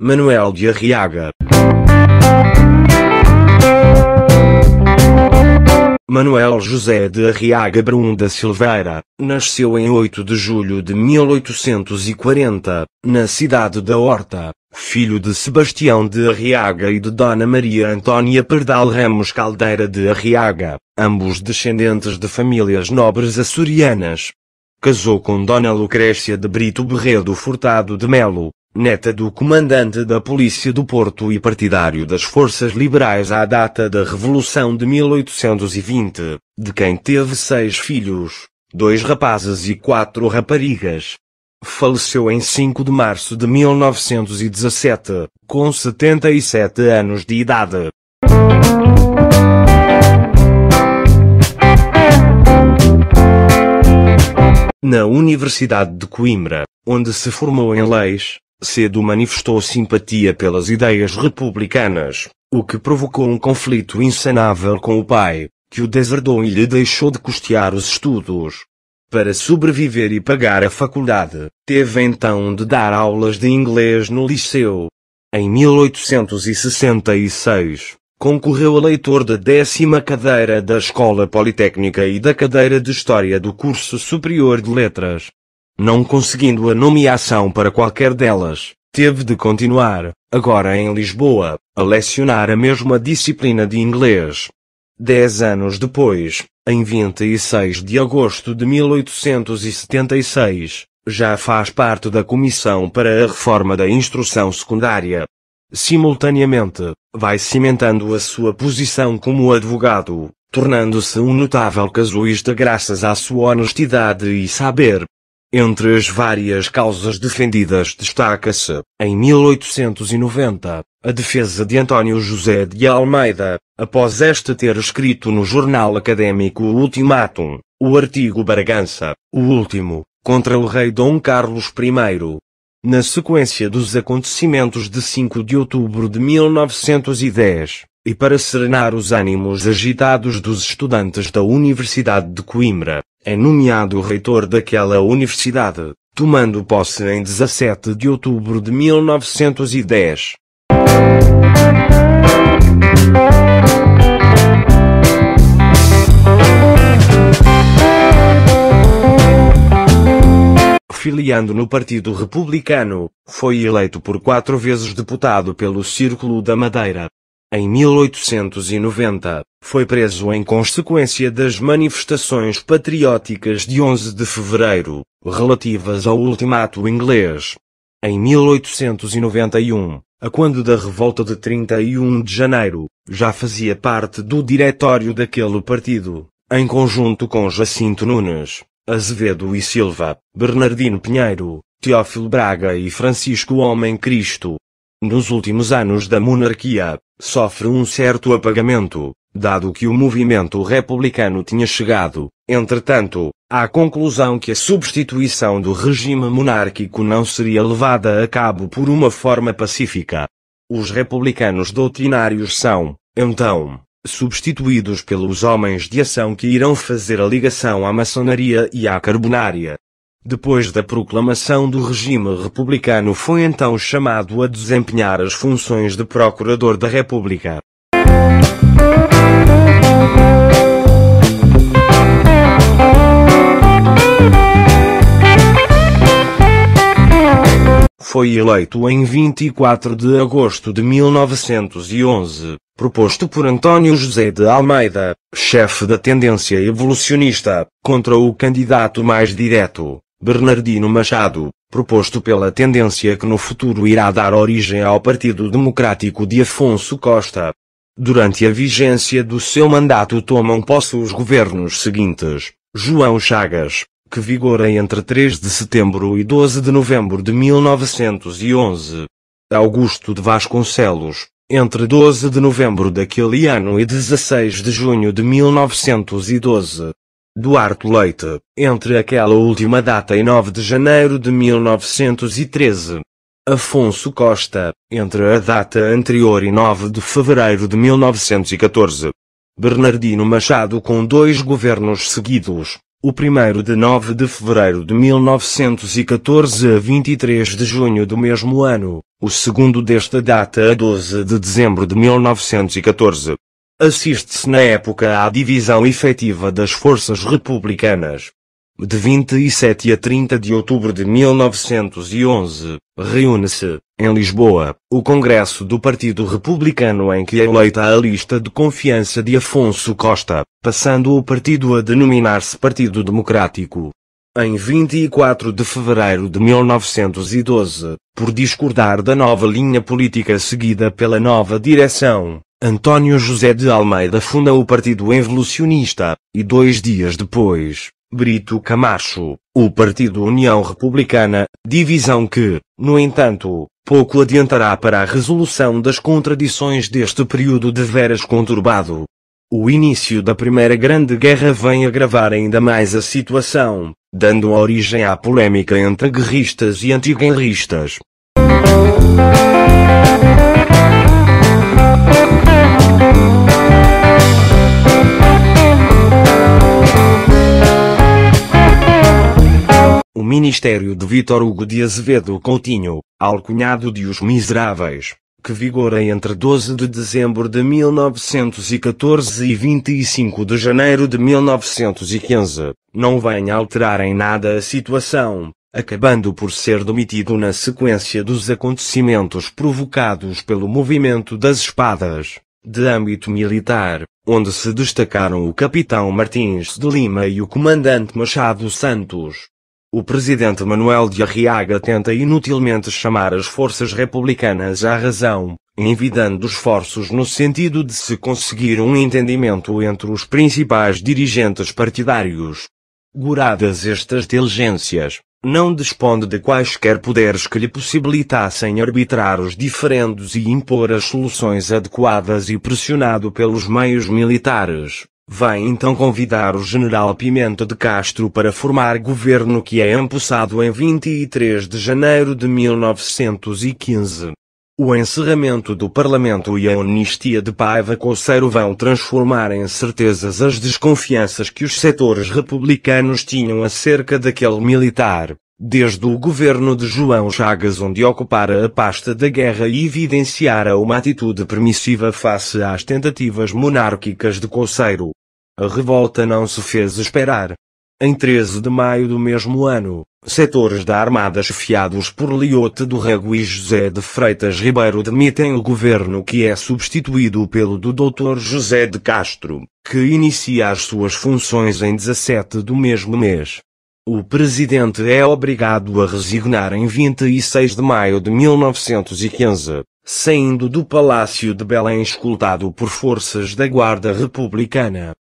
Manuel de Arriaga. Manuel José de Arriaga Brum da Silveira, nasceu em 8 de julho de 1840, na cidade da Horta, filho de Sebastião de Arriaga e de Dona Maria Antônia Perdal Ramos Caldeira de Arriaga, ambos descendentes de famílias nobres açorianas casou com Dona Lucrécia de Brito Berredo Furtado de Melo, neta do comandante da Polícia do Porto e partidário das forças liberais à data da Revolução de 1820, de quem teve seis filhos, dois rapazes e quatro raparigas. Faleceu em 5 de março de 1917, com 77 anos de idade. na Universidade de Coimbra, onde se formou em leis, cedo manifestou simpatia pelas ideias republicanas, o que provocou um conflito insanável com o pai, que o deserdou e lhe deixou de custear os estudos. Para sobreviver e pagar a faculdade, teve então de dar aulas de inglês no liceu. Em 1866, concorreu a leitor da décima cadeira da Escola Politécnica e da cadeira de História do Curso Superior de Letras. Não conseguindo a nomeação para qualquer delas, teve de continuar, agora em Lisboa, a lecionar a mesma disciplina de inglês. Dez anos depois, em 26 de agosto de 1876, já faz parte da Comissão para a Reforma da Instrução Secundária, simultaneamente, vai cimentando a sua posição como advogado, tornando-se um notável casuísta graças à sua honestidade e saber. Entre as várias causas defendidas destaca-se, em 1890, a defesa de António José de Almeida, após este ter escrito no jornal académico Ultimatum, o artigo Bargança, o último, contra o rei Dom Carlos I, na sequência dos acontecimentos de 5 de outubro de 1910, e para serenar os ânimos agitados dos estudantes da Universidade de Coimbra, é nomeado reitor daquela universidade, tomando posse em 17 de outubro de 1910. filiando no Partido Republicano, foi eleito por quatro vezes deputado pelo Círculo da Madeira. Em 1890, foi preso em consequência das manifestações patrióticas de 11 de fevereiro, relativas ao ultimato inglês. Em 1891, a quando da revolta de 31 de janeiro, já fazia parte do diretório daquele partido, em conjunto com Jacinto Nunes. Azevedo e Silva, Bernardino Pinheiro, Teófilo Braga e Francisco Homem Cristo. Nos últimos anos da monarquia, sofre um certo apagamento, dado que o movimento republicano tinha chegado, entretanto, à conclusão que a substituição do regime monárquico não seria levada a cabo por uma forma pacífica. Os republicanos doutrinários são, então, substituídos pelos homens de ação que irão fazer a ligação à maçonaria e à carbonária. Depois da proclamação do regime republicano foi então chamado a desempenhar as funções de Procurador da República. Foi eleito em 24 de agosto de 1911 proposto por Antônio José de Almeida, chefe da tendência evolucionista, contra o candidato mais direto, Bernardino Machado, proposto pela tendência que no futuro irá dar origem ao Partido Democrático de Afonso Costa. Durante a vigência do seu mandato tomam posse os governos seguintes, João Chagas, que vigora entre 3 de setembro e 12 de novembro de 1911, Augusto de Vasconcelos, entre 12 de novembro daquele ano e 16 de junho de 1912. Duarte Leite, entre aquela última data e 9 de janeiro de 1913. Afonso Costa, entre a data anterior e 9 de fevereiro de 1914. Bernardino Machado com dois governos seguidos, o primeiro de 9 de fevereiro de 1914 a 23 de junho do mesmo ano, o segundo desta data a 12 de dezembro de 1914. Assiste-se na época à divisão efetiva das forças republicanas de 27 a 30 de outubro de 1911, reúne-se, em Lisboa, o Congresso do Partido Republicano em que é eleita a lista de confiança de Afonso Costa, passando o partido a denominar-se Partido Democrático. Em 24 de fevereiro de 1912, por discordar da nova linha política seguida pela nova direção, António José de Almeida funda o Partido Evolucionista, e dois dias depois, Brito Camacho, o Partido União Republicana, divisão que, no entanto, pouco adiantará para a resolução das contradições deste período de veras conturbado. O início da Primeira Grande Guerra vem agravar ainda mais a situação, dando origem à polêmica entre guerristas e antiguerristas. ministério de Vítor Hugo de Azevedo Coutinho, alcunhado de Os Miseráveis, que vigora entre 12 de dezembro de 1914 e 25 de janeiro de 1915, não vem alterar em nada a situação, acabando por ser demitido na sequência dos acontecimentos provocados pelo movimento das espadas, de âmbito militar, onde se destacaram o capitão Martins de Lima e o comandante Machado Santos. O presidente Manuel de Arriaga tenta inutilmente chamar as forças republicanas à razão, envidando esforços no sentido de se conseguir um entendimento entre os principais dirigentes partidários. Guradas estas diligências, não dispõe de quaisquer poderes que lhe possibilitassem arbitrar os diferendos e impor as soluções adequadas e pressionado pelos meios militares, vai então convidar o general Pimenta de Castro para formar governo que é empossado em 23 de janeiro de 1915. O encerramento do Parlamento e a amnistia de Paiva Coceiro vão transformar em certezas as desconfianças que os setores republicanos tinham acerca daquele militar desde o governo de João Chagas onde ocupara a pasta da guerra e evidenciara uma atitude permissiva face às tentativas monárquicas de Conceiro. A revolta não se fez esperar. Em 13 de maio do mesmo ano, setores da Armada chefiados por Liote do Rego e José de Freitas Ribeiro demitem o governo que é substituído pelo do Dr. José de Castro, que inicia as suas funções em 17 do mesmo mês. O presidente é obrigado a resignar em 26 de maio de 1915, saindo do Palácio de Belém escoltado por forças da Guarda Republicana.